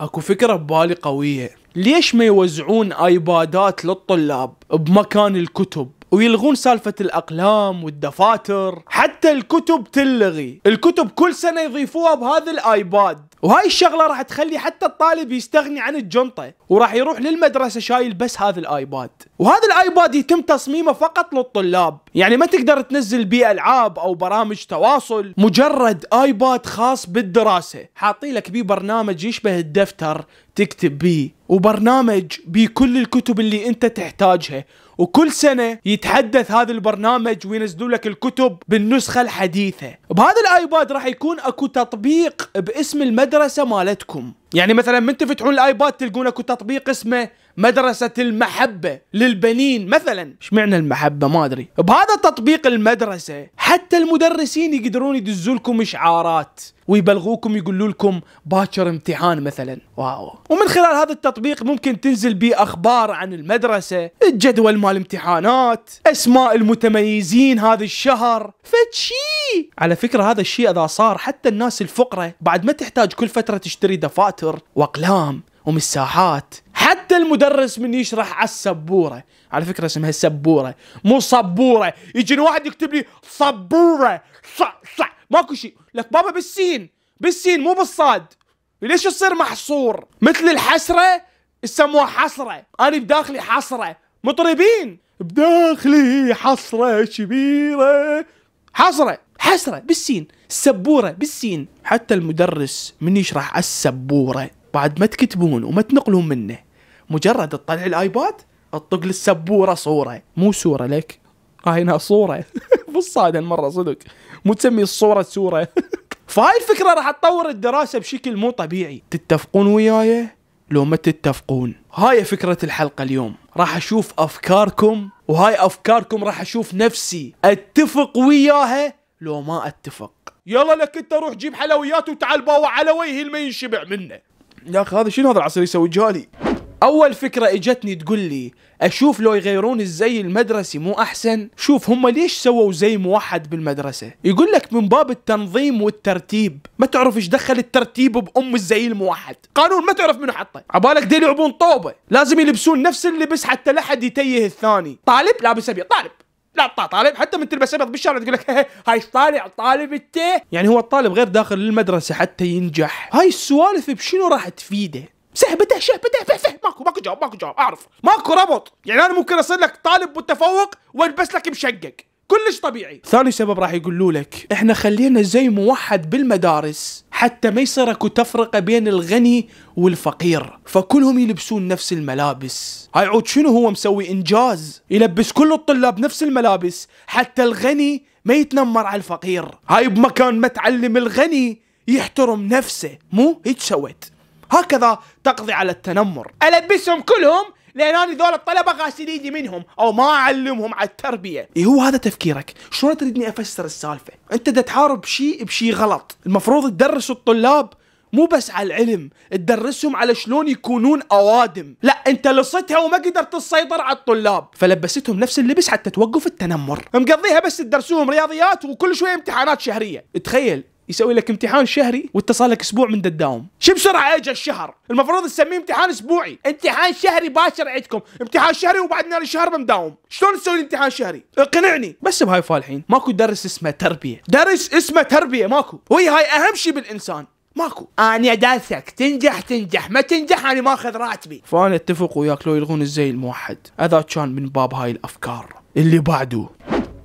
اكو فكرة ببالي قوية ليش ما يوزعون ايبادات للطلاب بمكان الكتب ويلغون سالفة الأقلام والدفاتر حتى الكتب تلغي الكتب كل سنة يضيفوها بهذا الآيباد وهاي الشغلة راح تخلي حتى الطالب يستغني عن الجنطة وراح يروح للمدرسة شايل بس هذا الآيباد وهذا الآيباد يتم تصميمه فقط للطلاب يعني ما تقدر تنزل بيه ألعاب أو برامج تواصل مجرد آيباد خاص بالدراسة حاطي لك بيه برنامج يشبه الدفتر تكتب بيه وبرنامج بيه كل الكتب اللي انت تحتاجها وكل سنة يتحدث هذا البرنامج وينزلوا لك الكتب بالنسخة الحديثة بهذا الايباد راح يكون اكو تطبيق باسم المدرسة مالتكم يعني مثلا من تفتحون الايباد تلقون اكو تطبيق اسمه مدرسة المحبة للبنين مثلا ايش معنى المحبة ما ادري بهذا تطبيق المدرسة حتى المدرسين يقدرون يدزوا لكم اشعارات ويبلغوكم يقولوا لكم باكر امتحان مثلا واو ومن خلال هذا التطبيق ممكن تنزل به اخبار عن المدرسه الجدول مال امتحانات اسماء المتميزين هذا الشهر فتشي على فكره هذا الشيء اذا صار حتى الناس الفقرة بعد ما تحتاج كل فتره تشتري دفاتر واقلام ومساحات حتى المدرس من يشرح على السبوره على فكره اسمها السبوره مو صبوره يجي واحد يكتب لي صبوره صح صح ماكو شيء لك بابا بالسين بالسين مو بالصاد ليش تصير محصور مثل الحسره يسموها حسره انا بداخلي حسره مطربين بداخلي حسره كبيره حسره حسره بالسين سبوره بالسين حتى المدرس من يشرح السبوره بعد ما تكتبون وما تنقلون منه مجرد تطلع الايباد تطق للسبوره صوره مو سوره لك هاي صوره بالصاد مره صدق مو تسمي الصوره سوره فهاي الفكره راح تطور الدراسه بشكل مو طبيعي تتفقون وياي لو ما تتفقون هاي فكره الحلقه اليوم راح اشوف افكاركم وهاي افكاركم راح اشوف نفسي اتفق وياها لو ما اتفق يلا لك انت روح جيب حلويات وتعال باوع على وجهي ما ينشبع منه يا اخي هذا شنو هذا العصير يسوي جالي اول فكره اجتني تقول لي اشوف لو يغيرون الزي المدرسي مو احسن شوف هم ليش سووا زي موحد بالمدرسه يقول لك من باب التنظيم والترتيب ما تعرف ايش دخل الترتيب بام الزي الموحد قانون ما تعرف منو حطه عبالك دي يلعبون طوبه لازم يلبسون نفس اللبس حتى لا حد يتيه الثاني طالب لابس ابيض طالب لا طالب حتى من تلبس ابيض بالشارع تقول لك هاي طالع طالب انت يعني هو الطالب غير داخل للمدرسه حتى ينجح هاي السوالف بشنو راح تفيده سهبته شهبته فه فه ماكو ماكو جواب ماكو جواب اعرف ماكو ربط يعني انا ممكن اصير لك طالب متفوق والبس لك مشقق كلش طبيعي ثاني سبب راح يقولوا لك احنا خلينا زي موحد بالمدارس حتى ما يصير اكو تفرقه بين الغني والفقير فكلهم يلبسون نفس الملابس هاي عود شنو هو مسوي انجاز يلبس كل الطلاب نفس الملابس حتى الغني ما يتنمر على الفقير هاي بمكان ما تعلم الغني يحترم نفسه مو هيك سويت هكذا تقضي على التنمر ألبسهم كلهم لان انا ذول الطلبه غاسل ايدي منهم او ما اعلمهم على التربيه اي هو هذا تفكيرك شلون تريدني افسر السالفه انت دا تحارب شيء بشيء غلط المفروض تدرس الطلاب مو بس على العلم تدرسهم على شلون يكونون اوادم لا انت لصتها وما قدرت تسيطر على الطلاب فلبستهم نفس اللبس حتى توقف التنمر مقضيها بس تدرسوهم رياضيات وكل شويه امتحانات شهريه تخيل يسوي لك امتحان شهري واتصل لك اسبوع من الدوام شو بسرعه اجى الشهر المفروض تسميه امتحان اسبوعي امتحان شهري باشر عندكم امتحان شهري وبعدنا الشهر بمداوم شلون تسوي الامتحان شهري اقنعني بس بهاي فالحين ماكو درس اسمه تربيه درس اسمه تربيه ماكو وهي هاي اهم شيء بالانسان ماكو انا ادرسك تنجح تنجح ما تنجح انا ماخذ راتبي فانا اتفق وياك لو يلغون الزي الموحد هذا كان من باب هاي الافكار اللي بعده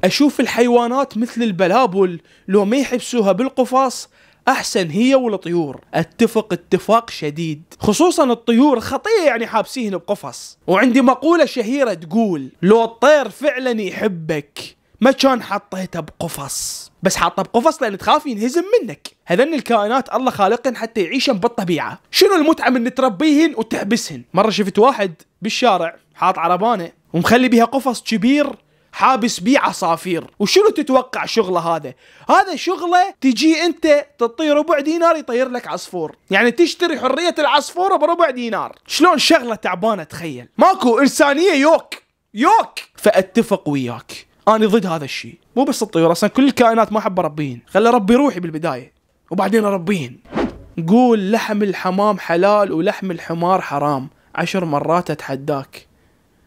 أشوف الحيوانات مثل البلابل لو ما يحبسوها بالقفاص أحسن هي والطيور أتفق اتفاق شديد خصوصا الطيور خطية يعني حابسيهن بقفص وعندي مقولة شهيرة تقول لو الطير فعلا يحبك ما كان حطيته بقفص بس حاطه بقفص لان تخاف ينهزم منك هذن الكائنات الله خالقهن حتى يعيشن بالطبيعه شنو المتعه من تربيهن وتحبسهن مره شفت واحد بالشارع حاط عربانه ومخلي بها قفص كبير حابس بيه عصافير وشنو تتوقع شغله هذا هذا شغله تجي انت تطي ربع دينار يطير لك عصفور يعني تشتري حرية العصفور بربع دينار شلون شغلة تعبانة تخيل ماكو إنسانية يوك يوك فأتفق وياك أنا ضد هذا الشيء مو بس الطيور أصلا كل الكائنات ما أحب أربيهن خلي أربي روحي بالبداية وبعدين أربيهن قول لحم الحمام حلال ولحم الحمار حرام عشر مرات أتحداك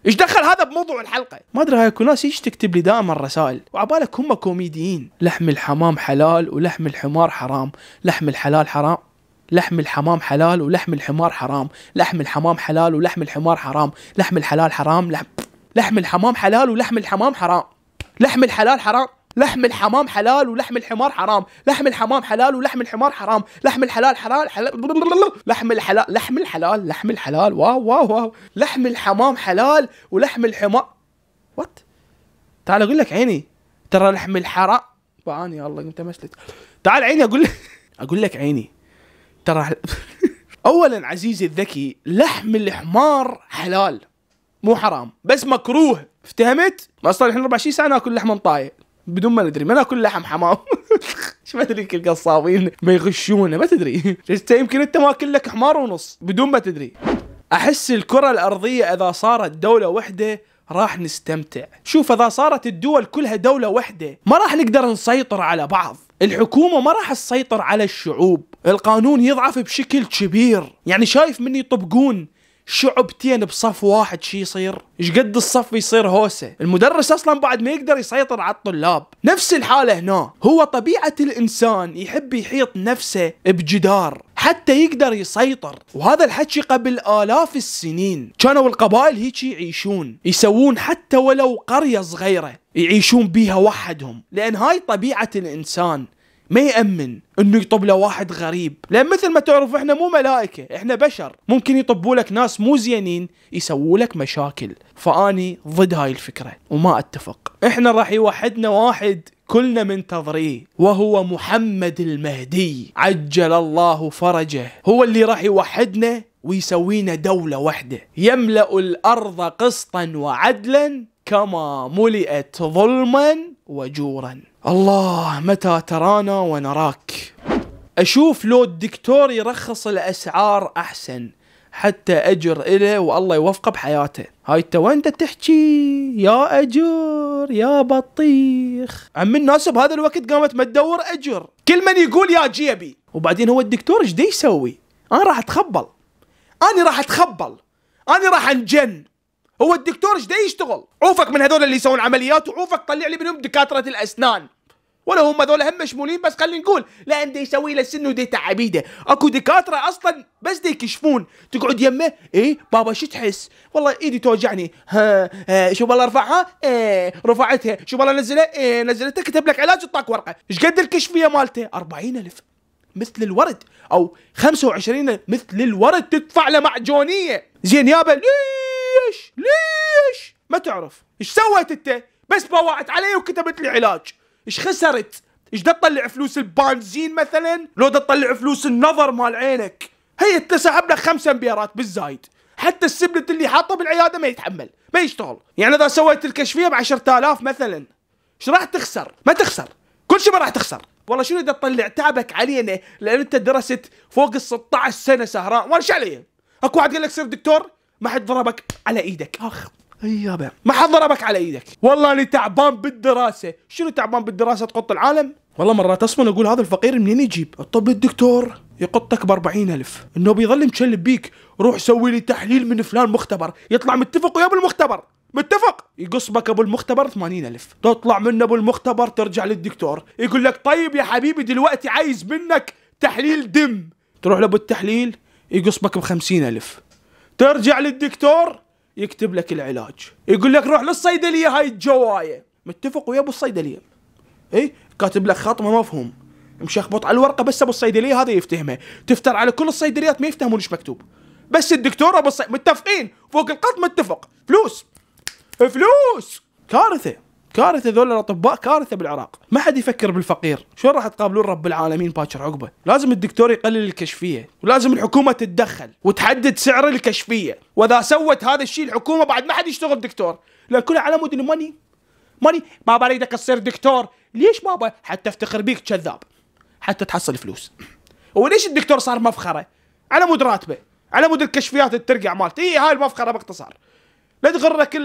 ايش دخل هذا بموضوع الحلقه؟ ما ادري هاي اكو ناس ايش تكتب لي دائما رسائل وعبالك هم كوميديين لحم الحمام حلال ولحم الحمار حرام لحم الحلال حرام لحم الحمام حلال ولحم الحمار حرام لحم الحمام حلال ولحم الحمار حرام لحم الحلال حرام لحم لحم الحمام حلال ولحم الحمام حرام لحم الحلال حرام لحم الحمام حلال ولحم الحمار حرام لحم الحمام حلال ولحم الحمار حرام لحم الحلال حلال حلال لحم الحلال لحم الحلال لحم الحلال واو واو واو لحم الحمام حلال ولحم الحمار وات تعال اقول لك عيني ترى لحم الحرام بعاني الله انت مسلت تعال عيني اقول لك اقول لك عيني ترى اولا عزيزي الذكي لحم الحمار حلال مو حرام بس مكروه افتهمت؟ اصلا احنا 24 ساعه ناكل لحم طايه بدون ما ندري ما ناكل لحم حمام ايش ما ادري القصابين ما يغشونه ما تدري انت يمكن انت ماكل لك حمار ونص بدون ما تدري احس الكره الارضيه اذا صارت دوله واحده راح نستمتع شوف اذا صارت الدول كلها دولة واحدة ما راح نقدر نسيطر على بعض الحكومة ما راح تسيطر على الشعوب القانون يضعف بشكل كبير يعني شايف من يطبقون شعبتين بصف واحد شي يصير ايش قد الصف يصير هوسه المدرس اصلا بعد ما يقدر يسيطر على الطلاب نفس الحاله هنا هو طبيعه الانسان يحب يحيط نفسه بجدار حتى يقدر يسيطر وهذا الحكي قبل آلاف السنين كانوا القبائل هيك يعيشون يسوون حتى ولو قرية صغيرة يعيشون بيها وحدهم لأن هاي طبيعة الإنسان ما يأمن انه يطب له واحد غريب لان مثل ما تعرف احنا مو ملائكة احنا بشر ممكن يطبوا لك ناس مو زينين يسووا لك مشاكل فاني ضد هاي الفكرة وما اتفق احنا راح يوحدنا واحد كلنا منتظريه وهو محمد المهدي عجل الله فرجه هو اللي راح يوحدنا ويسوينا دولة واحدة يملأ الأرض قسطا وعدلا كما ملئت ظلما وجورا الله متى ترانا ونراك أشوف لو الدكتور يرخص الأسعار أحسن حتى أجر إله والله يوفقه بحياته هاي التو أنت تحكي يا أجر يا بطيخ عم الناس بهذا الوقت قامت ما تدور أجر كل من يقول يا جيبي وبعدين هو الدكتور ايش يسوي أنا راح أتخبل أنا راح أتخبل أنا راح أنجن هو الدكتور ايش يشتغل عوفك من هذول اللي يسوون عمليات وعوفك طلع لي منهم دكاتره الاسنان ولا هم هذول هم مشمولين بس خلينا نقول لا انت يسوي له سن دي تعبيده اكو دكاتره اصلا بس دي يكشفون تقعد يمه ايه بابا شو تحس والله ايدي توجعني ها, ها آه، شو بالله ارفعها ايه رفعتها شو بالله نزلها ايه نزلتها كتب لك علاج وطاك ورقه ايش قد الكشفيه مالته 40000 مثل الورد او 25 مثل الورد تدفع له معجونيه زين يابا ليه ليش ليش ما تعرف ايش سويت انت بس بوعت علي وكتبت لي علاج ايش خسرت ايش دا تطلع فلوس البنزين مثلا لو دا تطلع فلوس النظر مال عينك هي اتسحب لك خمسة امبيرات بالزايد حتى السبلت اللي حاطه بالعياده ما يتحمل ما يشتغل يعني اذا سويت الكشفيه ب 10000 مثلا ايش راح تخسر ما تخسر كل شيء ما راح تخسر والله شنو اذا تطلع تعبك علينا لان انت درست فوق ال 16 سنه سهران وانا ايش علي اكو واحد قال لك صير دكتور ما حد ضربك على ايدك اخ يابا أيوة. ما حد ضربك على ايدك والله اللي تعبان بالدراسه شنو تعبان بالدراسه تقط العالم والله مرات اصلا اقول هذا الفقير منين يجيب الطب الدكتور يقطك ب ألف انه بيظل مشلب بيك روح سوي لي تحليل من فلان مختبر يطلع متفق ويا بالمختبر متفق يقص بك ابو المختبر 80000 تطلع من ابو المختبر ترجع للدكتور يقول لك طيب يا حبيبي دلوقتي عايز منك تحليل دم تروح لابو التحليل يقص بك ب 50000 ترجع للدكتور يكتب لك العلاج يقول لك روح للصيدليه هاي الجوايه متفق ويا ابو الصيدليه اي كاتب لك خط ما مفهوم مشخبط على الورقه بس ابو الصيدليه هذا يفتهمه تفتر على كل الصيدليات ما يفتهمون ايش مكتوب بس الدكتور ابو الصيدليه متفقين فوق القط متفق فلوس فلوس كارثه كارثه ذول الاطباء كارثه بالعراق ما حد يفكر بالفقير شلون راح تقابلون رب العالمين باكر عقبه لازم الدكتور يقلل الكشفيه ولازم الحكومه تتدخل وتحدد سعر الكشفيه واذا سوت هذا الشيء الحكومه بعد ما حد يشتغل دكتور لان كلها على مود انه ماني ماني بابا اريدك تصير دكتور ليش بابا حتى افتخر بيك كذاب حتى تحصل فلوس وليش الدكتور صار مفخره على مود راتبه على مود الكشفيات الترقع مالته هي إيه، هاي المفخره باختصار لا تغرك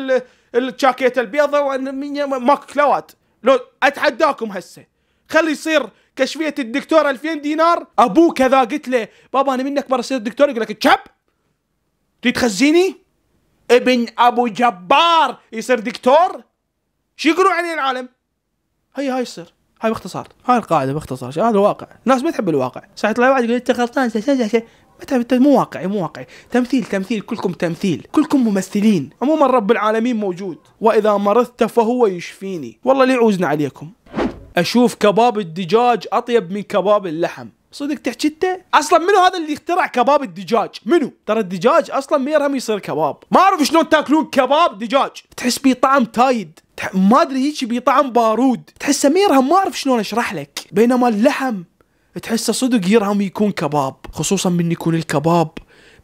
الجاكيت البيضاء ماكو كلاوات لو اتحداكم هسه خلي يصير كشفيه الدكتور 2000 دينار ابوه كذا قلت له بابا انا منك مره اصير دكتور يقول لك تشب تتخزيني تخزيني ابن ابو جبار يصير دكتور شو يقولون عليه العالم هي هاي يصير هاي باختصار هاي القاعده باختصار هذا الواقع الناس ما تحب الواقع ساعه يطلع واحد يقول انت غلطان مو واقعي مو واقعي تمثيل تمثيل كلكم تمثيل كلكم ممثلين عموما رب العالمين موجود واذا مرضت فهو يشفيني والله لي عوزنا عليكم اشوف كباب الدجاج اطيب من كباب اللحم صدق تحكي انت؟ اصلا منو هذا اللي اخترع كباب الدجاج؟ منو؟ ترى الدجاج اصلا ما يرهم يصير كباب، ما اعرف شلون تاكلون كباب دجاج، تحس بيه طعم تايد، ما ادري هيك بيه طعم بارود، تحسه ما يرهم ما اعرف شلون اشرح لك، بينما اللحم تحسه صدق يرهم يكون كباب خصوصا من يكون الكباب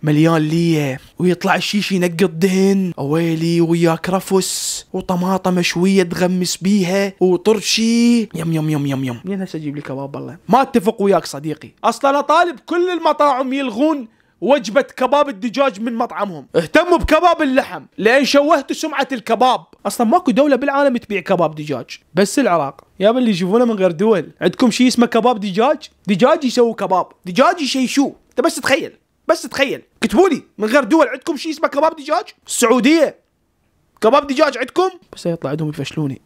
مليان ليه ويطلع الشيش ينقط دهن ويلي وياك رفس وطماطه مشويه تغمس بيها وطرشي يم يم يم يم يم منين هسه اجيب لي كباب والله ما اتفق وياك صديقي اصلا انا طالب كل المطاعم يلغون وجبة كباب الدجاج من مطعمهم اهتموا بكباب اللحم لأن شوهتوا سمعة الكباب أصلا ماكو دولة بالعالم تبيع كباب دجاج بس العراق يا اللي يشوفونه من غير دول عندكم شيء اسمه كباب دجاج دجاج يسووا كباب دجاج يشيشوه انت بس تخيل بس تخيل اكتبوا لي من غير دول عندكم شيء اسمه كباب دجاج السعودية كباب دجاج عندكم بس يطلع عندهم يفشلوني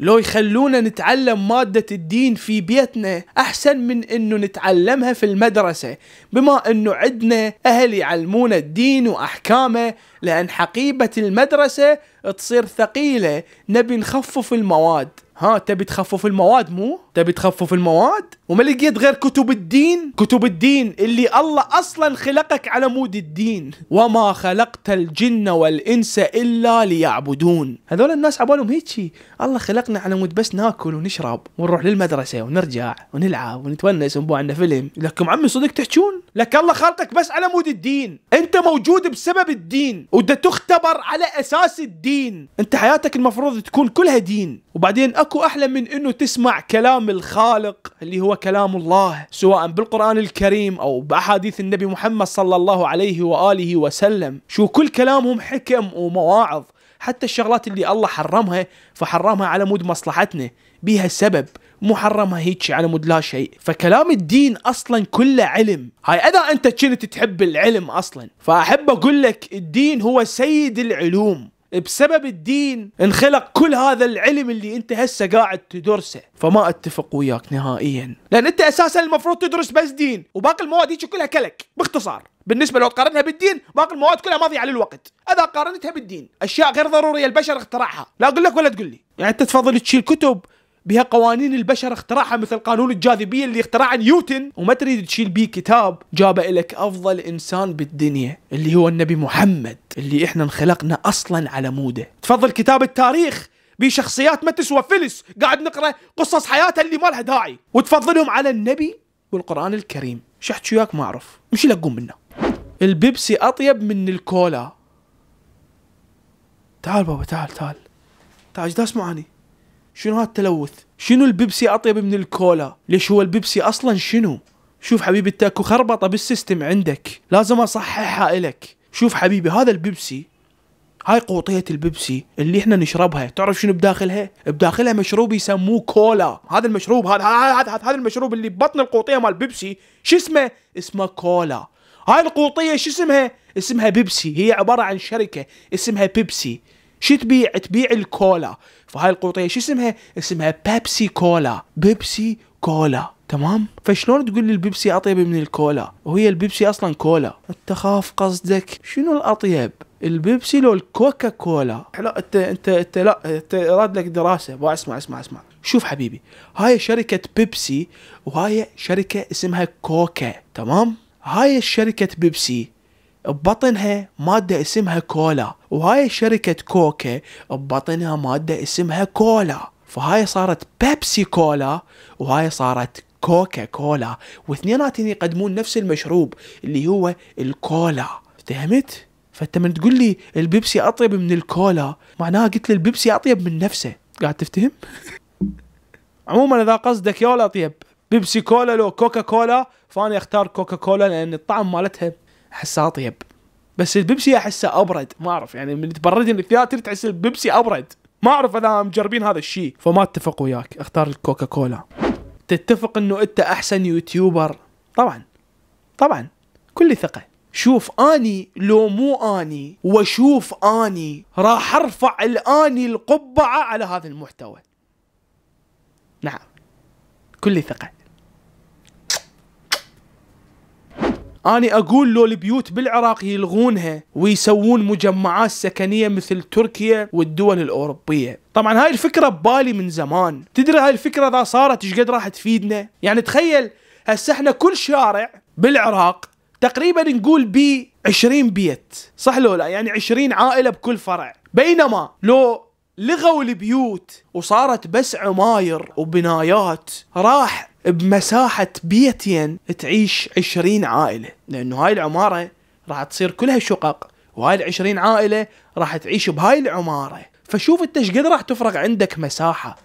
لو يخلونا نتعلم مادة الدين في بيتنا أحسن من أنه نتعلمها في المدرسة بما أنه عندنا أهل يعلمون الدين وأحكامه لأن حقيبة المدرسة تصير ثقيلة نبي نخفف المواد ها تبي تخفف المواد مو تبي تخفف المواد وما لقيت غير كتب الدين كتب الدين اللي الله اصلا خلقك على مود الدين وما خلقت الجن والانس الا ليعبدون هذول الناس عبالهم هيجي الله خلقنا على مود بس ناكل ونشرب ونروح للمدرسه ونرجع ونلعب ونتونس ونبو عنا فيلم لكم عمي صدق تحجون لك الله خلقك بس على مود الدين انت موجود بسبب الدين وده تختبر على اساس الدين انت حياتك المفروض تكون كلها دين وبعدين ماكو احلى من انه تسمع كلام الخالق اللي هو كلام الله سواء بالقران الكريم او باحاديث النبي محمد صلى الله عليه واله وسلم شو كل كلامهم حكم ومواعظ حتى الشغلات اللي الله حرمها فحرمها على مود مصلحتنا سبب مو محرمة هيك على مود لا شيء فكلام الدين اصلا كله علم هاي اذا انت كنت تحب العلم اصلا فاحب اقول لك الدين هو سيد العلوم بسبب الدين انخلق كل هذا العلم اللي انت هسه قاعد تدرسه فما اتفق وياك نهائيا لان انت اساسا المفروض تدرس بس دين وباقي المواد هيك كلها كلك باختصار بالنسبه لو تقارنها بالدين باقي المواد كلها ماضيه على الوقت اذا قارنتها بالدين اشياء غير ضروريه البشر اخترعها لا اقول لك ولا تقول لي يعني انت تفضل تشيل كتب بها قوانين البشر اخترعها مثل قانون الجاذبية اللي اخترعه نيوتن وما تريد تشيل بيه كتاب جابه لك أفضل إنسان بالدنيا اللي هو النبي محمد اللي إحنا انخلقنا أصلا على موده تفضل كتاب التاريخ بشخصيات شخصيات ما تسوى فلس قاعد نقرأ قصص حياتها اللي ما لها داعي وتفضلهم على النبي والقرآن الكريم شحت شوياك ما أعرف مش يلقون منه البيبسي أطيب من الكولا تعال بابا تعال تعال تعال ايش اسمعني شنو هالتلوث شنو البيبسي اطيب من الكولا ليش هو البيبسي اصلا شنو شوف حبيبي انت اكو خربطه بالسيستم عندك لازم اصححها الك شوف حبيبي هذا البيبسي هاي قوطية البيبسي اللي احنا نشربها تعرف شنو بداخلها بداخلها مشروب يسموه كولا هذا المشروب هذا هذا هذا المشروب اللي ببطن القوطية مال بيبسي شو اسمه اسمه كولا هاي القوطية شو اسمها اسمها بيبسي هي عبارة عن شركة اسمها بيبسي شو تبيع؟ تبيع الكولا فهاي القوطيه شو اسمها؟ اسمها بيبسي كولا بيبسي كولا تمام فشلون تقول لي البيبسي اطيب من الكولا وهي البيبسي اصلا كولا انت خاف قصدك شنو الاطيب البيبسي لو الكوكا كولا لا انت انت انت لا انت راد لك دراسه اسمع اسمع اسمع شوف حبيبي هاي شركه بيبسي وهاي شركه اسمها كوكا تمام هاي شركه بيبسي ببطنها مادة اسمها كولا وهاي شركة كوكا ببطنها مادة اسمها كولا فهاي صارت بيبسي كولا وهاي صارت كوكا كولا واثنيناتهم يقدمون نفس المشروب اللي هو الكولا فهمت؟ فانت من تقول لي البيبسي اطيب من الكولا معناها قلت لي البيبسي اطيب من نفسه قاعد تفتهم؟ عموما اذا قصدك يولا اطيب بيبسي كولا لو كوكا كولا فاني اختار كوكا كولا لان الطعم مالتها احسه اطيب بس البيبسي احسه ابرد ما اعرف يعني من تبردين من الثياتر تحس البيبسي ابرد ما اعرف اذا مجربين هذا الشيء فما اتفق وياك اختار الكوكا كولا تتفق انه انت احسن يوتيوبر طبعا طبعا كل ثقه شوف اني لو مو اني واشوف اني راح ارفع الاني القبعه على هذا المحتوى نعم كل ثقه أنا أقول لو البيوت بالعراق يلغونها ويسوون مجمعات سكنية مثل تركيا والدول الأوروبية طبعا هاي الفكرة ببالي من زمان تدري هاي الفكرة إذا صارت إيش قد راح تفيدنا يعني تخيل هسه احنا كل شارع بالعراق تقريبا نقول بي 20 بيت صح لو لا يعني 20 عائلة بكل فرع بينما لو لغوا البيوت وصارت بس عماير وبنايات راح بمساحة بيتين تعيش عشرين عائلة لأنه هاي العمارة راح تصير كلها شقق وهاي العشرين عائلة راح تعيش بهاي العمارة فشوف انت ايش قد راح تفرغ عندك مساحة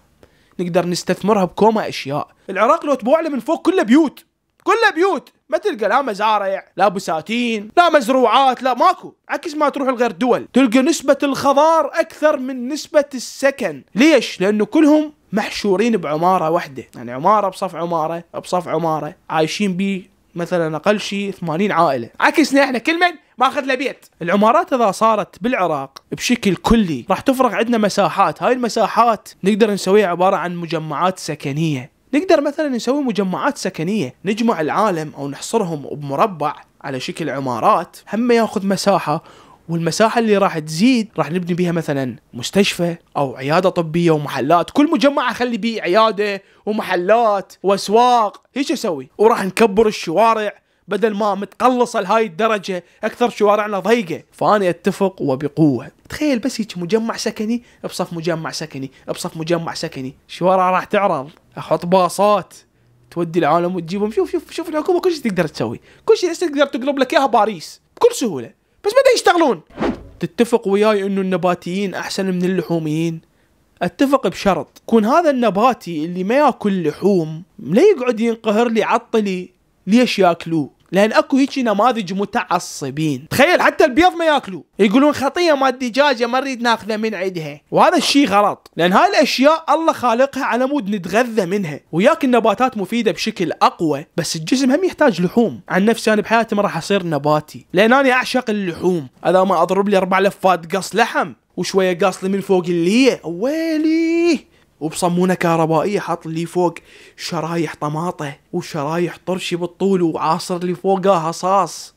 نقدر نستثمرها بكوما اشياء العراق لو تبوع له من فوق كله بيوت كله بيوت ما تلقى لا مزارع لا بساتين لا مزروعات لا ماكو عكس ما تروح لغير دول تلقى نسبة الخضار أكثر من نسبة السكن ليش؟ لأنه كلهم محشورين بعماره واحده يعني عماره بصف عماره بصف عماره عايشين بي مثلا اقل شيء 80 عائله عكسنا احنا كل من ماخذ له بيت العمارات اذا صارت بالعراق بشكل كلي راح تفرغ عندنا مساحات هاي المساحات نقدر نسويها عباره عن مجمعات سكنيه نقدر مثلا نسوي مجمعات سكنيه نجمع العالم او نحصرهم بمربع على شكل عمارات هم ياخذ مساحه والمساحه اللي راح تزيد راح نبني بها مثلا مستشفى او عياده طبيه ومحلات كل مجمع اخلي بيه عياده ومحلات واسواق ايش اسوي وراح نكبر الشوارع بدل ما متقلصه لهاي الدرجه اكثر شوارعنا ضيقه فانا اتفق وبقوه تخيل بس هيك مجمع سكني بصف مجمع سكني بصف مجمع سكني شوارع راح تعرض احط باصات تودي العالم وتجيبهم شوف شوف شوف الحكومه كل شيء تقدر تسوي كل شيء تقدر تقلب لك اياها باريس بكل سهوله بس بدا يشتغلون تتفق وياي انه النباتيين احسن من اللحوميين اتفق بشرط كون هذا النباتي اللي ما ياكل لحوم لا يقعد ينقهر لي عطلي ليش ياكلوه لان اكو هيك نماذج متعصبين تخيل حتى البيض ما ياكلوا يقولون خطيه مال الدجاجه ما نريد ناخذها من عندها وهذا الشيء غلط لان هاي الاشياء الله خالقها على مود نتغذى منها وياك النباتات مفيده بشكل اقوى بس الجسم هم يحتاج لحوم عن نفسي انا بحياتي ما راح اصير نباتي لان انا اعشق اللحوم اذا ما اضرب لي اربع لفات قص لحم وشويه قاصله من فوق اللي ويلي وبصمونه كهربائيه حاط لي فوق شرايح طماطه وشرايح طرشي بالطول وعاصر لي فوقها صاص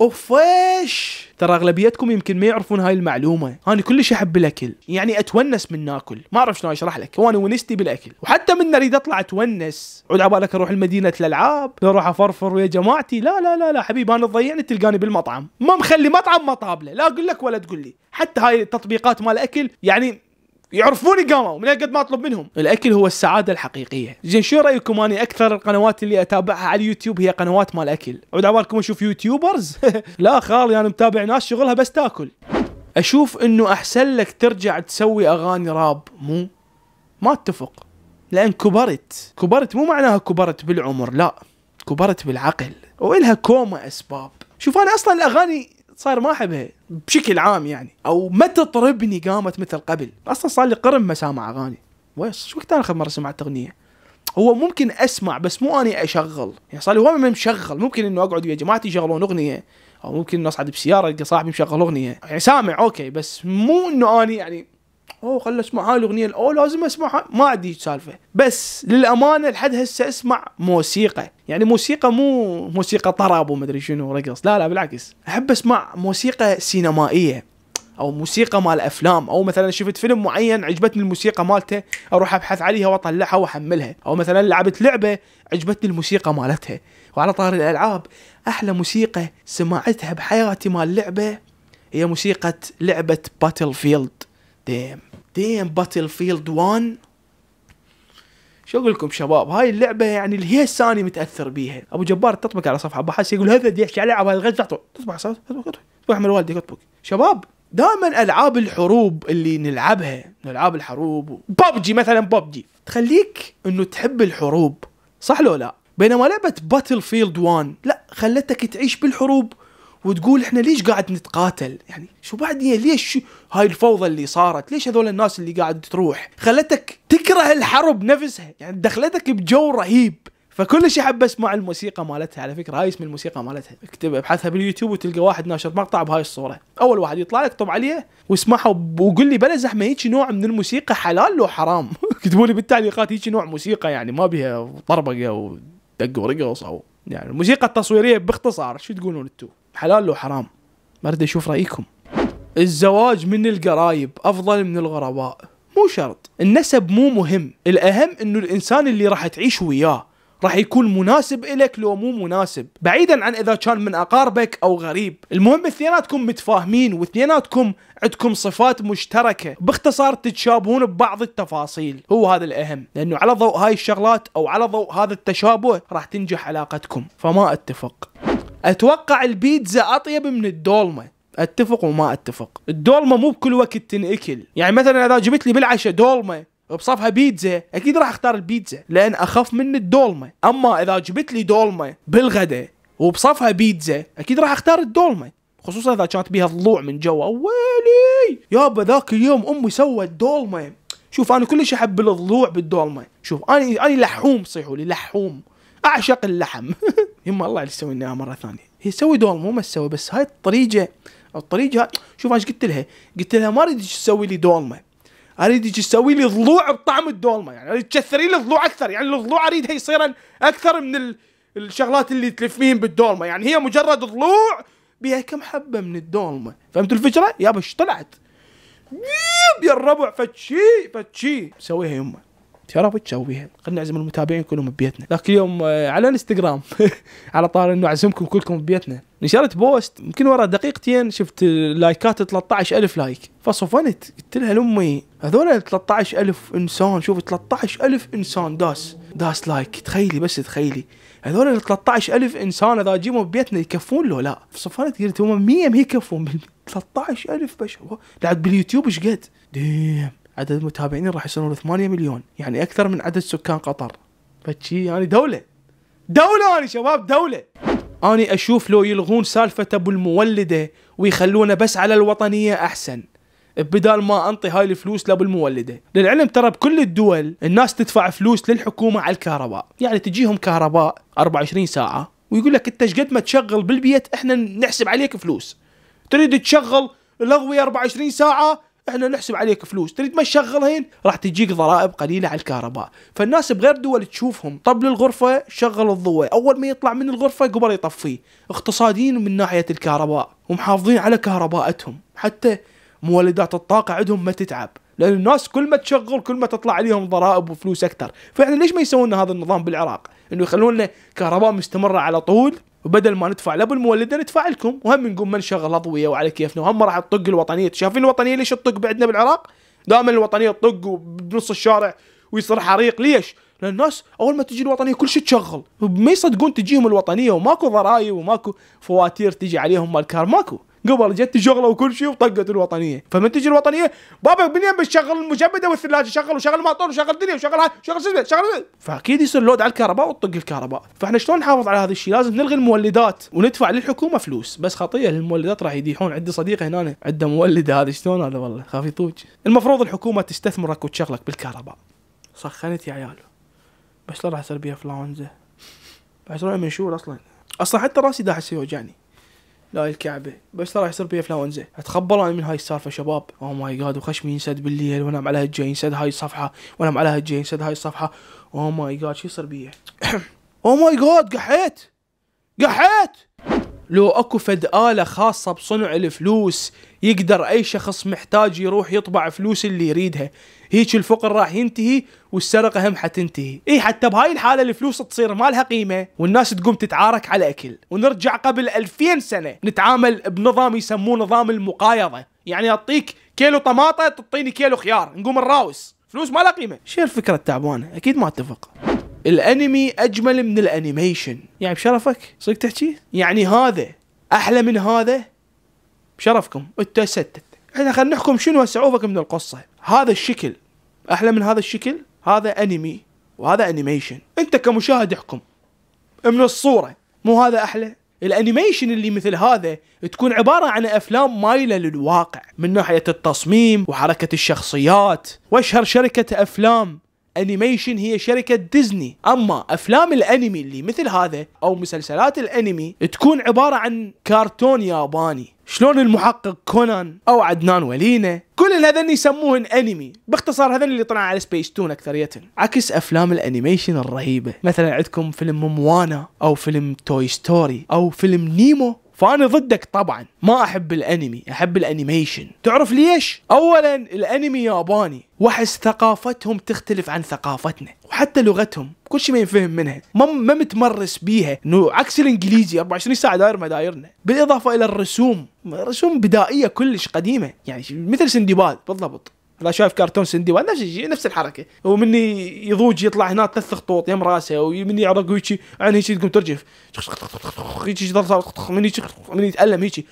اوفيش ترى اغلبيتكم يمكن ما يعرفون هاي المعلومه انا كلش احب الاكل يعني اتونس من ناكل ما اعرف شلون اشرح لك وانا ونستي بالاكل وحتى من اريد اطلع اتونس عود على بالك اروح لمدينه الالعاب اروح افرفر ويا جماعتي لا لا لا لا حبيبي انا تضيعني تلقاني بالمطعم ما مخلي مطعم مطابله لا اقول لك ولا تقول لي حتى هاي التطبيقات مال اكل يعني يعرفوني قاموا من قد ما اطلب منهم الاكل هو السعاده الحقيقيه زين شو رايكم اني اكثر القنوات اللي اتابعها على اليوتيوب هي قنوات مال اكل عود عبالكم اشوف يوتيوبرز لا خالي انا متابع ناس شغلها بس تاكل اشوف انه احسن لك ترجع تسوي اغاني راب مو ما اتفق لان كبرت كبرت مو معناها كبرت بالعمر لا كبرت بالعقل والها كوما اسباب شوف انا اصلا الاغاني صاير ما احبها بشكل عام يعني او ما تطربني قامت مثل قبل اصلا صار لي قرن ما سامع اغاني ويش وقت اخر مره سمعت اغنيه هو ممكن اسمع بس مو اني اشغل يعني صار لي هو ما مشغل ممكن انه اقعد ويا جماعتي يشغلون اغنيه او ممكن انه اصعد بسياره القى صاحبي مشغل اغنيه يعني سامع اوكي بس مو انه اني يعني اوه خل اسمع هاي الاغنيه اوه لازم اسمعها ما عندي سالفه بس للامانه لحد هسه اسمع موسيقى يعني موسيقى مو موسيقى طرب ومدري شنو رقص لا لا بالعكس احب اسمع موسيقى سينمائيه او موسيقى مال افلام او مثلا شفت فيلم معين عجبتني الموسيقى مالته اروح ابحث عليها واطلعها واحملها او مثلا لعبت لعبه عجبتني الموسيقى مالتها وعلى طار الالعاب احلى موسيقى سمعتها بحياتي مال لعبه هي موسيقى لعبه باتل فيلد ديم ديم باتل فيلد 1 شو اقول لكم شباب هاي اللعبه يعني اللي هي الثاني متاثر بيها ابو جبار تطبق على صفحه بحس يقول هذا دي يحكي عليه هذا غير تطبق تطبق تطبق احمل والدي تطبق شباب دائما العاب الحروب اللي نلعبها العاب الحروب ببجي مثلا ببجي تخليك انه تحب الحروب صح لو لا بينما لعبه باتل فيلد 1 لا خلتك تعيش بالحروب وتقول احنا ليش قاعد نتقاتل يعني شو بعدين يعني ليش هاي الفوضى اللي صارت ليش هذول الناس اللي قاعد تروح خلتك تكره الحرب نفسها يعني دخلتك بجو رهيب فكل شيء حب اسمع الموسيقى مالتها على فكره هاي اسم الموسيقى مالتها اكتب ابحثها باليوتيوب وتلقى واحد ناشر مقطع بهاي الصوره اول واحد يطلع لك طب عليه واسمعه وقول لي بلا زحمه هيك نوع من الموسيقى حلال لو حرام اكتبوا لي بالتعليقات هيك نوع موسيقى يعني ما بها طربقه ودق ورقص او يعني الموسيقى التصويريه باختصار شو تقولون انتم حلال وحرام ما اريد اشوف رايكم الزواج من القرايب افضل من الغرباء مو شرط النسب مو مهم الاهم انه الانسان اللي راح تعيش وياه راح يكون مناسب إلك لو مو مناسب بعيدا عن اذا كان من اقاربك او غريب المهم اثنيناتكم متفاهمين واثنيناتكم عندكم صفات مشتركه باختصار تتشابهون ببعض التفاصيل هو هذا الاهم لانه على ضوء هاي الشغلات او على ضوء هذا التشابه راح تنجح علاقتكم فما اتفق اتوقع البيتزا اطيب من الدولمه اتفق وما اتفق الدولمه مو بكل وقت تنأكل يعني مثلا اذا جبت لي بالعشاء دولمه وبصفها بيتزا اكيد راح اختار البيتزا لان اخاف من الدولمه اما اذا جبت لي دولمه بالغداء وبصفها بيتزا اكيد راح اختار الدولمه خصوصا اذا كانت بيها ضلوع من جوا ويلي يابا ذاك اليوم امي سوت دولمه شوف انا كلش احب الضلوع بالدولمه شوف انا انا لحوم صيحوا لي لحوم اعشق اللحم يما الله اللي يسوي لنا مره ثانيه هي تسوي دول مو بس تسوي بس هاي الطريقه الطريقه شوف ايش قلت لها قلت لها ما اريدك تسوي لي دولمه اريدك تسوي لي ضلوع بطعم الدولمه يعني اريد تكثري لي ضلوع اكثر يعني الضلوع اريدها يصير اكثر من الشغلات اللي تلفين بالدولمه يعني هي مجرد ضلوع بها كم حبه من الدولمه فهمت الفكره يابا ايش طلعت يا الربع فتشي فتشي سويها يمه يا رب تسويها خلينا نعزم المتابعين كلهم ببيتنا ذاك اليوم آه، على انستغرام على طار انه اعزمكم كلكم ببيتنا نشرت بوست يمكن ورا دقيقتين شفت لايكات 13000 لايك فصفنت قلت لها لامي هذول 13000 انسان شوف 13000 انسان داس داس لايك تخيلي بس تخيلي هذول ال 13000 انسان اذا اجيبهم ببيتنا يكفون لو لا فصفنت قلت هم 100 ما يكفون 13000 بشر لعب باليوتيوب ايش قد؟ ديم عدد المتابعين راح يصيرون 8 مليون يعني اكثر من عدد سكان قطر فشي يعني دوله دوله انا شباب دوله اني اشوف لو يلغون سالفه ابو المولده ويخلونه بس على الوطنيه احسن بدال ما انطي هاي الفلوس لابو المولده، للعلم ترى بكل الدول الناس تدفع فلوس للحكومه على الكهرباء، يعني تجيهم كهرباء 24 ساعه ويقول لك انت ايش قد ما تشغل بالبيت احنا نحسب عليك فلوس. تريد تشغل الاغوي 24 ساعه احنا نحسب عليك فلوس تريد ما تشغلهن راح تجيك ضرائب قليله على الكهرباء فالناس بغير دول تشوفهم طب للغرفه شغل الضوء اول ما يطلع من الغرفه قبل يطفيه اقتصاديين من ناحيه الكهرباء ومحافظين على كهربائتهم حتى مولدات الطاقه عندهم ما تتعب لان الناس كل ما تشغل كل ما تطلع عليهم ضرائب وفلوس اكثر فاحنا ليش ما يسوون هذا النظام بالعراق انه يخلون كهرباء مستمره على طول وبدل ما ندفع لابو المولده ندفع لكم وهم نقوم من شغل اضويه وعلى كيفنا وهم راح تطق الوطنيه شايفين الوطنيه ليش تطق بعدنا بالعراق؟ دائما الوطنيه تطق بنص الشارع ويصير حريق ليش؟ لان الناس اول ما تجي الوطنيه كل شيء تشغل ما يصدقون تجيهم الوطنيه وماكو ضرائب وماكو فواتير تجي عليهم مال كار ماكو قبل جت شغله وكل شيء وطقت الوطنيه فمن تجي الوطنيه بابا بنين بشغل المجمده والثلاجه شغل وشغل الماطور وشغل الدنيا وشغل شغل شغل, شغل فاكيد يصير لود على الكهرباء وتطق الكهرباء فاحنا شلون نحافظ على هذا الشيء لازم نلغي المولدات وندفع للحكومه فلوس بس خطيه للمولدات راح يديحون عندي صديق هنا عنده مولد هذا شلون هذا والله خاف يطوج المفروض الحكومه تستثمرك وتشغلك بالكهرباء سخنت يا عيال بس لا راح يصير بيها بس 20 منشور اصلا اصلا حتى راسي داحس يوجعني لا الكعبه بس ترى يصير بي انفلونزا زين اتخبر انا من هاي السالفه شباب او ماي جاد وخشمي ينسد بالليل وانا على هالجه ينسد هاي الصفحه وانا على هالجه ينسد هاي الصفحه او ماي جاد شو يصير بيا او ماي جاد قحيت قحيت لو اكو فد آلة خاصة بصنع الفلوس يقدر اي شخص محتاج يروح يطبع فلوس اللي يريدها هيك الفقر راح ينتهي والسرقة هم حتنتهي اي حتى بهاي الحالة الفلوس تصير ما لها قيمة والناس تقوم تتعارك على اكل ونرجع قبل 2000 سنة نتعامل بنظام يسموه نظام المقايضة يعني اعطيك كيلو طماطة تعطيني كيلو خيار نقوم نراوس فلوس ما لها قيمة شو الفكرة التعبانة اكيد ما اتفق الانمي اجمل من الانيميشن يعني بشرفك صدق تحكي يعني هذا احلى من هذا بشرفكم التسدد احنا خلينا نحكم شنو سعوفك من القصه هذا الشكل احلى من هذا الشكل هذا انمي وهذا انيميشن انت كمشاهد احكم من الصوره مو هذا احلى الانيميشن اللي مثل هذا تكون عبارة عن افلام مايلة للواقع من ناحية التصميم وحركة الشخصيات واشهر شركة افلام انيميشن هي شركه ديزني اما افلام الانمي اللي مثل هذا او مسلسلات الانمي تكون عباره عن كرتون ياباني شلون المحقق كونان او عدنان ولينا كل هذين يسموهن انمي باختصار هذين اللي طلع على سبيس تون اكثرية عكس افلام الانيميشن الرهيبه مثلا عندكم فيلم موانا او فيلم توي ستوري او فيلم نيمو فانا ضدك طبعا ما احب الانمي احب الانيميشن تعرف ليش اولا الانمي ياباني واحس ثقافتهم تختلف عن ثقافتنا وحتى لغتهم كل شيء ما ينفهم منها ما ما متمرس بيها انه عكس الانجليزي 24 ساعه داير ما دايرنا بالاضافه الى الرسوم رسوم بدائيه كلش قديمه يعني مثل سندباد بالضبط لا شايف كرتون سندي نفس الشيء نفس الحركه ومني يضوج يطلع هنا ثلاث خطوط يم راسه ومني يعرق ويجي عن هيك تقوم ترجف هيجي يضل من هيك من يتالم هيجي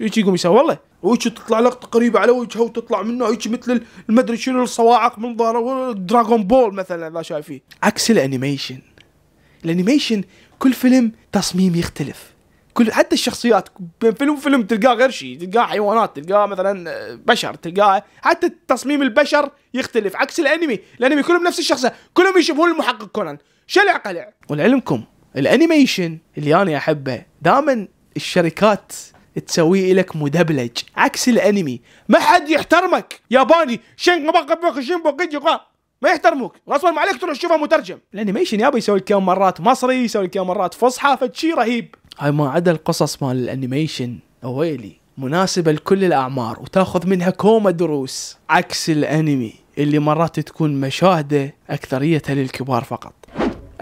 هيك يقوم يسوي والله وهيجي تطلع لقطه قريبه على وجهه وتطلع منه هيجي مثل المدري شنو الصواعق من ظهره دراغون بول مثلا لا شايفين عكس الانيميشن الانيميشن كل فيلم تصميم يختلف كل حتى الشخصيات بين فيلم وفيلم تلقاه غير شيء تلقاه حيوانات تلقاه مثلا آه، بشر تلقاه حتى تصميم البشر يختلف عكس الانمي الانمي كلهم نفس الشخصيه كلهم يشبهون المحقق كونان شلع قلع ولعلمكم الانيميشن اللي انا احبه دائما الشركات تسويه لك مدبلج عكس الانمي ما حد يحترمك ياباني شن ما يحترموك غصبا عليك تروح تشوفها مترجم الانيميشن يابا يسوي لك مرات مصري يسوي لك مرات فصحى فشي رهيب هاي ما عدا القصص مال الانيميشن ويلي مناسبة لكل الأعمار وتاخذ منها كوما دروس عكس الأنمي اللي مرات تكون مشاهده أكثريتها للكبار فقط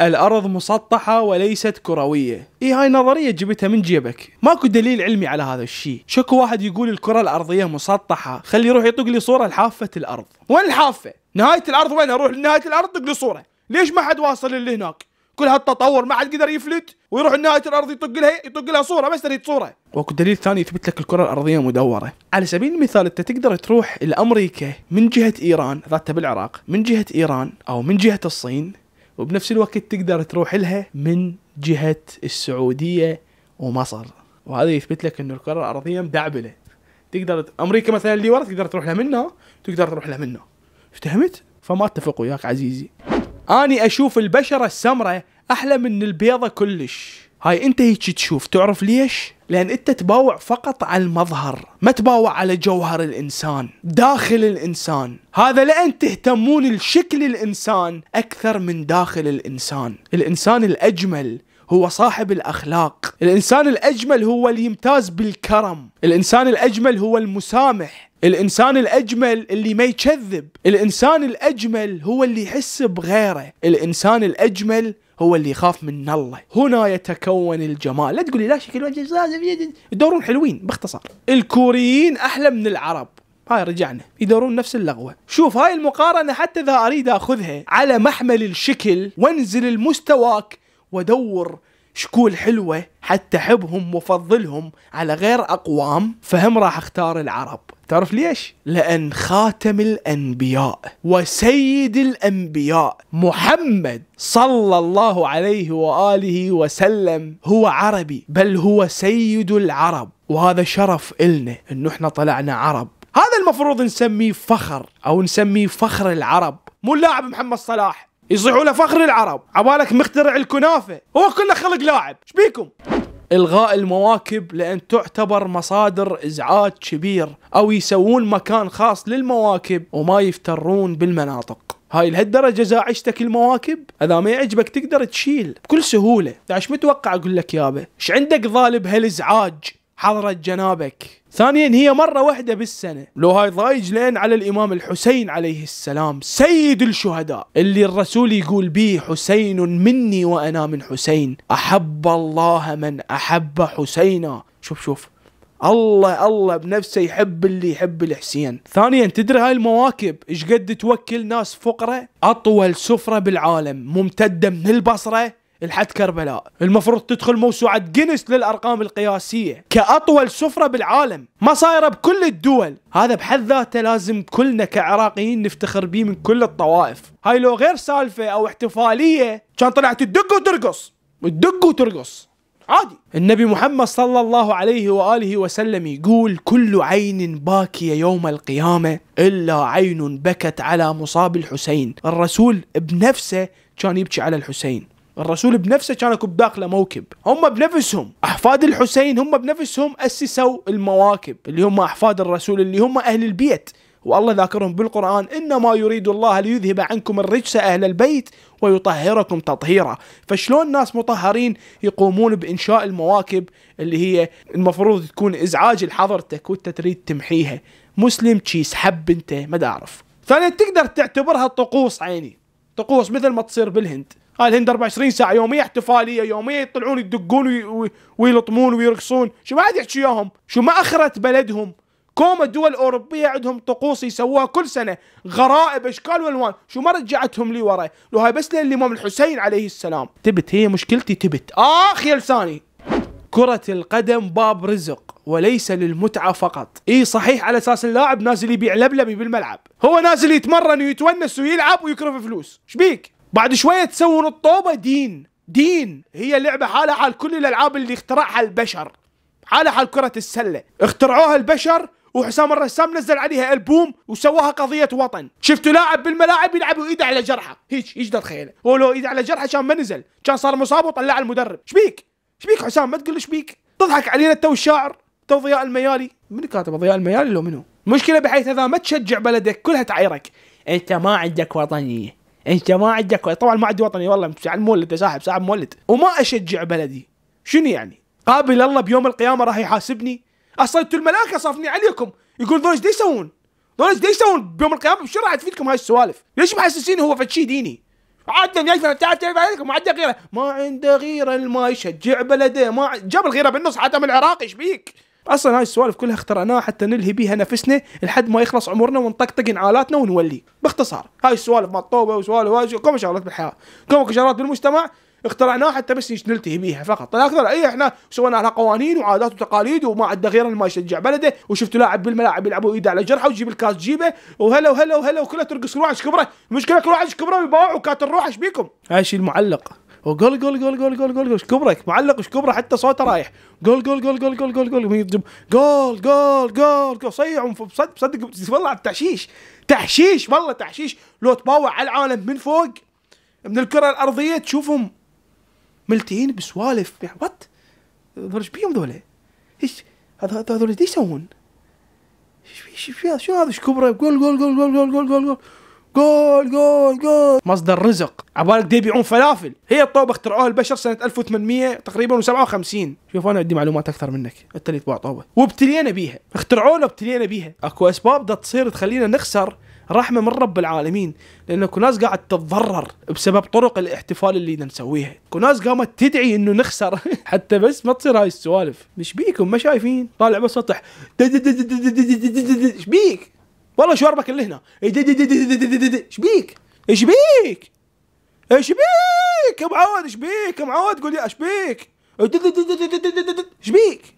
الأرض مسطحة وليست كروية إي هاي نظرية جبتها من جيبك ماكو دليل علمي على هذا الشيء شكو واحد يقول الكرة الأرضية مسطحة خلي يروح يطق لي صورة لحافة الأرض وين الحافة؟ نهاية الأرض وين أروح لنهاية الأرض طق لي صورة ليش ما حد واصل اللي هناك؟ كل هالتطور ما عاد قدر يفلت ويروح نهايه الارض يطق لها يطق لها صوره بس تريد صوره واكو دليل ثاني يثبت لك الكره الارضيه مدوره على سبيل المثال انت تقدر تروح لامريكا من جهه ايران ذاتها بالعراق من جهه ايران او من جهه الصين وبنفس الوقت تقدر تروح لها من جهه السعوديه ومصر وهذا يثبت لك انه الكره الارضيه مدعبله تقدر امريكا مثلا اللي ورا تقدر تروح لها منها تقدر تروح لها منها افتهمت فما اتفق وياك عزيزي اني اشوف البشره السمراء احلى من البيضه كلش هاي انت هيك تشوف تعرف ليش لان انت تباوع فقط على المظهر ما تباوع على جوهر الانسان داخل الانسان هذا لان تهتمون لشكل الانسان اكثر من داخل الانسان الانسان الاجمل هو صاحب الاخلاق الانسان الاجمل هو اللي يمتاز بالكرم الانسان الاجمل هو المسامح الانسان الاجمل اللي ما يكذب الانسان الاجمل هو اللي يحس بغيره الانسان الاجمل هو اللي يخاف من الله هنا يتكون الجمال لا تقولي لا شكل وجه يدورون حلوين باختصار الكوريين احلى من العرب هاي رجعنا يدورون نفس اللغوة شوف هاي المقارنة حتى إذا أريد أخذها على محمل الشكل وانزل المستواك ودور شكول حلوة حتى أحبهم وفضلهم على غير أقوام فهم راح اختار العرب تعرف ليش؟ لأن خاتم الأنبياء وسيد الأنبياء محمد صلى الله عليه وآله وسلم هو عربي بل هو سيد العرب وهذا شرف إلنا أنه إحنا طلعنا عرب هذا المفروض نسميه فخر أو نسميه فخر العرب مو اللاعب محمد صلاح يصيحوا له فخر العرب عبالك مخترع الكنافة هو كله خلق لاعب شبيكم الغاء المواكب لان تعتبر مصادر ازعاج كبير او يسوون مكان خاص للمواكب وما يفترون بالمناطق هاي لهالدرجة زاعجتك المواكب اذا ما يعجبك تقدر تشيل بكل سهولة ايش متوقع اقول لك يابا ايش عندك ظالب هالازعاج حضرة جنابك ثانيا هي مرة واحدة بالسنة لو هاي ضايج لين على الإمام الحسين عليه السلام سيد الشهداء اللي الرسول يقول به حسين مني وأنا من حسين أحب الله من أحب حسينا شوف شوف الله الله بنفسه يحب اللي يحب الحسين ثانيا تدري هاي المواكب ايش قد توكل ناس فقراء اطول سفره بالعالم ممتده من البصره لحد كربلاء المفروض تدخل موسوعة جينيس للأرقام القياسية كأطول سفرة بالعالم ما صايرة بكل الدول هذا بحد ذاته لازم كلنا كعراقيين نفتخر به من كل الطوائف هاي لو غير سالفة أو احتفالية كان طلعت تدق وترقص تدق وترقص عادي النبي محمد صلى الله عليه وآله وسلم يقول كل عين باكية يوم القيامة إلا عين بكت على مصاب الحسين الرسول بنفسه كان يبكي على الحسين الرسول بنفسه كان اكو بداخله موكب هم بنفسهم احفاد الحسين هم بنفسهم اسسوا المواكب اللي هم احفاد الرسول اللي هم اهل البيت والله ذاكرهم بالقرآن إنما يريد الله ليذهب عنكم الرجس أهل البيت ويطهركم تطهيرا فشلون ناس مطهرين يقومون بإنشاء المواكب اللي هي المفروض تكون إزعاج لحضرتك وانت تريد تمحيها مسلم تشيس حب انت ما أعرف ثانيا تقدر تعتبرها طقوس عيني طقوس مثل ما تصير بالهند الهند 24 ساعه يوميه احتفاليه يوميه يطلعون يدقون ويلطمون ويرقصون شو ما عاد يحكي وياهم شو ما اخرت بلدهم كوما دول اوروبيه عندهم طقوس يسووها كل سنه غرائب اشكال والوان شو ما رجعتهم لي ورا لو هاي بس للامام الحسين عليه السلام تبت هي مشكلتي تبت اخ يا لساني كرة القدم باب رزق وليس للمتعة فقط اي صحيح على اساس اللاعب نازل يبيع لبلبي بالملعب هو نازل يتمرن ويتونس ويلعب ويكرف فلوس شبيك بعد شويه تسوون الطوبه دين دين هي لعبه حالها حال كل الالعاب اللي اخترعها البشر حالها حال كره السله اخترعوها البشر وحسام الرسام نزل عليها البوم وسواها قضيه وطن شفتوا لاعب بالملاعب يلعب وايده على جرحه هيك ايش تخيله هو لو ايده على جرحه كان ما نزل كان صار مصاب وطلع المدرب ايش بيك ايش بيك حسام ما تقول ايش بيك تضحك علينا تو الشاعر تو ضياء الميالي من كاتب ضياء الميالي لو منو المشكله بحيث اذا ما تشجع بلدك كلها تعيرك انت ما عندك وطنيه انت ما عندك طبعا ما عندي وطني والله على مولد يا صاحب صاحب مولد وما اشجع بلدي شنو يعني؟ قابل الله بيوم القيامه راح يحاسبني اصلت الملائكه صافني عليكم يقول ذول ايش يسوون؟ ذول ايش يسوون بيوم القيامه شو راح تفيدكم هاي السوالف؟ ليش محسسيني هو فتشي شيء ديني؟ يا يعني تعال تعال عليكم ما عنده غيره ما عنده غيره ما يشجع بلده ما جاب الغيره بالنص حتى من العراق ايش بيك؟ اصلا هاي السوالف كلها اخترعناها حتى نلهي بيها نفسنا لحد ما يخلص عمرنا ونطقطق عالاتنا ونولي باختصار هاي السوالف مال الطوبه وسوالف كم شغلات بالحياه كم شغلات بالمجتمع اخترعناها حتى بس نلتهي بيها فقط اكثر اي احنا سوينا لها قوانين وعادات وتقاليد وما عدا غير ما يشجع بلده وشفت لاعب بالملاعب يلعبوا ايده على جرحه ويجيب الكاس تجيبه وهلا وهلا وهلا وكلها ترقص روحك كبره المشكله روحك كبره ويباوع وكاتر روحك بيكم هاي شيء المعلق وقول قول قول قول قول قول ايش كبرك معلق ايش كبره حتى صوته رايح قول قول قول قول قول قول قول قول قول قول صيح صدق صدق والله التحشيش تحشيش والله تحشيش لو تباوع على العالم من فوق من الكره الارضيه تشوفهم ملتين بسوالف وات ايش بيهم ذولا؟ ايش هذول ايش يسوون؟ شو هذا ايش كبره قول قول قول قول قول قول قول جول جول جول مصدر رزق عبالك دي يبيعون فلافل هي الطوبه اخترعوها البشر سنه 1800 تقريبا و57 شوف انا عندي معلومات اكثر منك انت اللي تباع طوبه وابتلينا بيها اخترعونا وابتلينا بيها اكو اسباب دا تصير تخلينا نخسر رحمة من رب العالمين لأن اكو ناس قاعد تتضرر بسبب طرق الاحتفال اللي نسويها اكو ناس قامت تدعي انه نخسر حتى بس ما تصير هاي السوالف مش بيكم ما شايفين طالع بسطح ايش بيك والله شوربك اللي هنا ايش بيك ايش بيك ايش بيك يا معود ايش بيك يا معود قول يا ايش بيك ايش بيك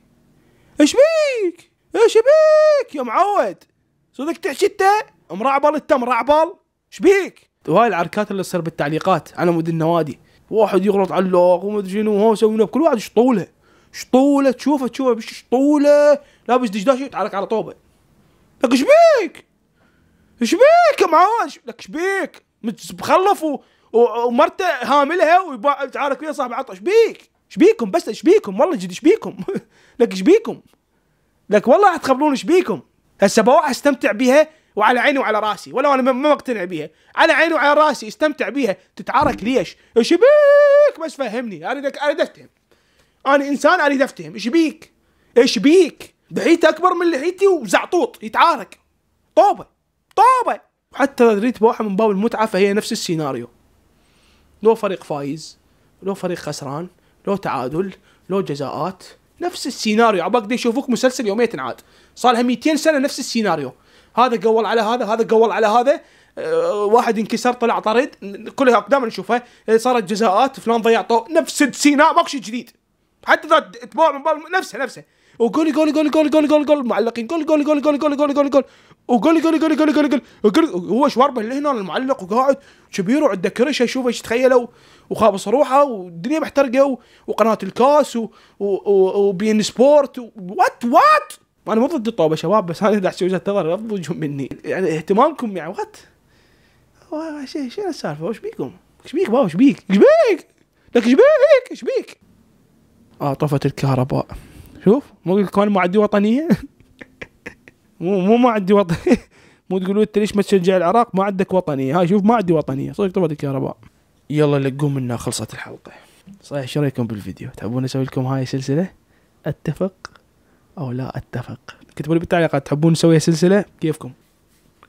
ايش بيك ايش بيك يا معود صدق تعشت مرعبل انت مرعبل ايش بيك وهاي العركات اللي تصير بالتعليقات على مود النوادي واحد يغلط على اللوغ وما ادري شنو هو سوينا كل واحد شطوله شطوله تشوفه تشوفه شطوله لابس دشداشه يتعلق على طوبه لك ايش بيك؟ ايش بيك يا معاون لك ايش بيك مخلف و... ومرته هاملها ويتعارك فيها صاحب عطش بيك ايش بيكم بس ايش بيكم والله جد ايش بيكم لك ايش بيكم لك والله تخبرون ايش بيكم هسه بروح استمتع بها وعلى عيني وعلى راسي ولو انا ما مقتنع بها على عيني وعلى راسي استمتع بها تتعارك ليش ايش بيك بس فهمني انا اريد انا افتهم انا انسان اريد افتهم ايش بيك ايش بيك بعيت اكبر من لحيتي وزعطوط يتعارك طوبه طبعا حتى ريت بوحة من باب المتعه فهي نفس السيناريو لو فريق فايز لو فريق خسران لو تعادل لو جزاءات نفس السيناريو عباك يشوفوك مسلسل يومية تنعاد صار لها 200 سنه نفس السيناريو هذا قول على هذا هذا قول على هذا أه واحد انكسر طلع طرد كلها اقدام نشوفها إيه، صارت جزاءات فلان ضيع طو نفس السيناريو ماكو شيء جديد حتى ذات تباع من باب نفسه نفسه وجول قول قول قول قول قول جول معلقين قول قول قول قول قول قول قول وقول قول قول قول قول قول قول هو شوارب اللي هنا المعلق وقاعد كبير وعنده كرشه اشوف ايش تخيلوا وخابص روحه والدنيا محترقه وقناه الكاس وبين سبورت وات وات انا مو ضد الطوبه شباب بس انا اذا احسب وجهه نظر مني يعني اهتمامكم يعني وات شنو السالفه وش بيكم؟ ايش بيك بابا ايش بيك؟ ايش بيك؟ لك ايش بيك؟ ايش بيك؟ اه طفت الكهرباء شوف مو ما معدي وطنيه مو مو ما عندي وطنيه مو تقولوا انت ليش ما تشجع العراق ما عندك وطنيه هاي شوف ما عندي وطنيه صدق طفت الكهرباء يلا لقوا منا خلصت الحلقه صحيح شو رايكم بالفيديو تحبون اسوي لكم هاي سلسله اتفق او لا اتفق كتبوا لي بالتعليقات تحبون نسوي سلسله كيفكم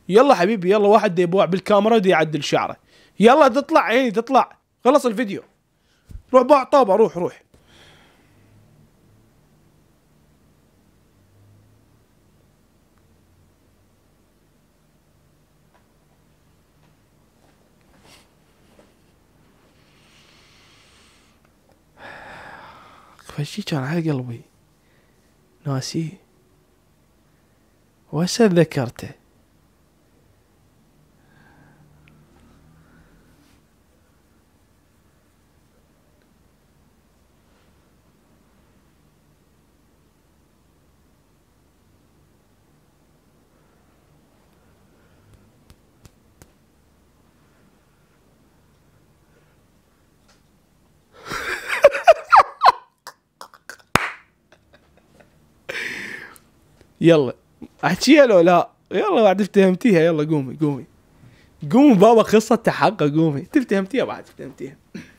يلا حبيبي يلا واحد يبوع بالكاميرا ودي يعدل شعره يلا تطلع ايه تطلع خلص الفيديو روح باع طابه روح روح فشي كان على قلبي ناسيه وهسه ذكرته يلا احكيها لو لا يلا بعد افتهمتيها يلا قومي قومي قومي بابا قصة تحقق قومي تفتهمتيها بعد افتهمتيها